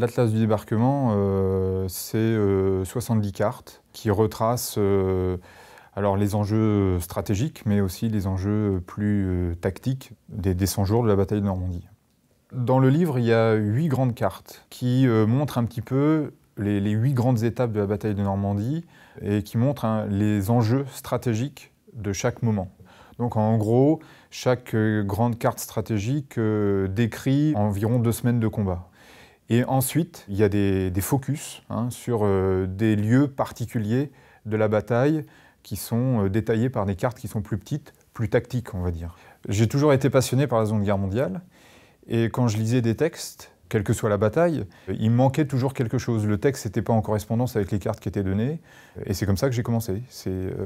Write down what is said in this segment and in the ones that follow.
L'Atlas du débarquement, euh, c'est 70 euh, cartes qui retracent euh, alors les enjeux stratégiques, mais aussi les enjeux plus tactiques des, 100 jours de la bataille de Normandie. Dans le livre, il y a huit grandes cartes qui montrent un petit peu les, huit grandes étapes de la bataille de Normandie et qui montrent hein, les enjeux stratégiques de chaque moment. Donc en gros, chaque grande carte stratégique décrit environ deux semaines de combat. Et ensuite, il y a des, focus hein, sur euh, des lieux particuliers de la bataille qui sont euh, détaillés par des cartes qui sont plus petites, plus tactiques, on va dire. J'ai toujours été passionné par la Seconde Guerre mondiale, et quand je lisais des textes, quelle que soit la bataille, euh, il manquait toujours quelque chose. Le texte n'était pas en correspondance avec les cartes qui étaient données, et c'est comme ça que j'ai commencé.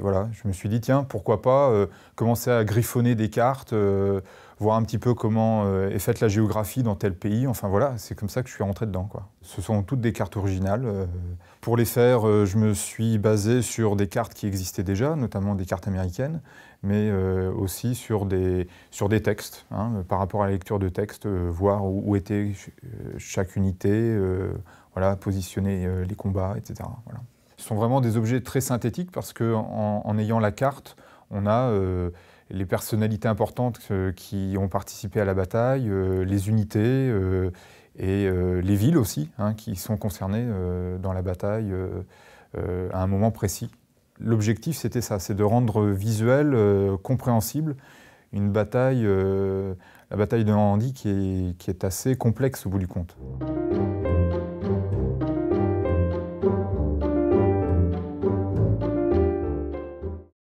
voilà, je me suis dit tiens, pourquoi pas commencer à griffonner des cartes voir un petit peu comment euh, est faite la géographie dans tel pays. Enfin voilà, c'est comme ça que je suis rentré dedans. Quoi. Ce sont toutes des cartes originales. Euh. Pour les faire, euh, je me suis basé sur des cartes qui existaient déjà, notamment des cartes américaines, mais aussi sur des, sur des textes, hein, par rapport à la lecture de textes, voir où, était chaque unité, voilà, positionner les combats, etc. Voilà. Ce sont vraiment des objets très synthétiques parce qu'en en, ayant la carte, on a les personnalités importantes euh, qui ont participé à la bataille, euh, les unités euh, et les villes aussi, hein, qui sont concernées dans la bataille à un moment précis. L'objectif, c'était ça, c'est de rendre visuel, compréhensible, une bataille, la bataille de Normandie qui est assez complexe au bout du compte.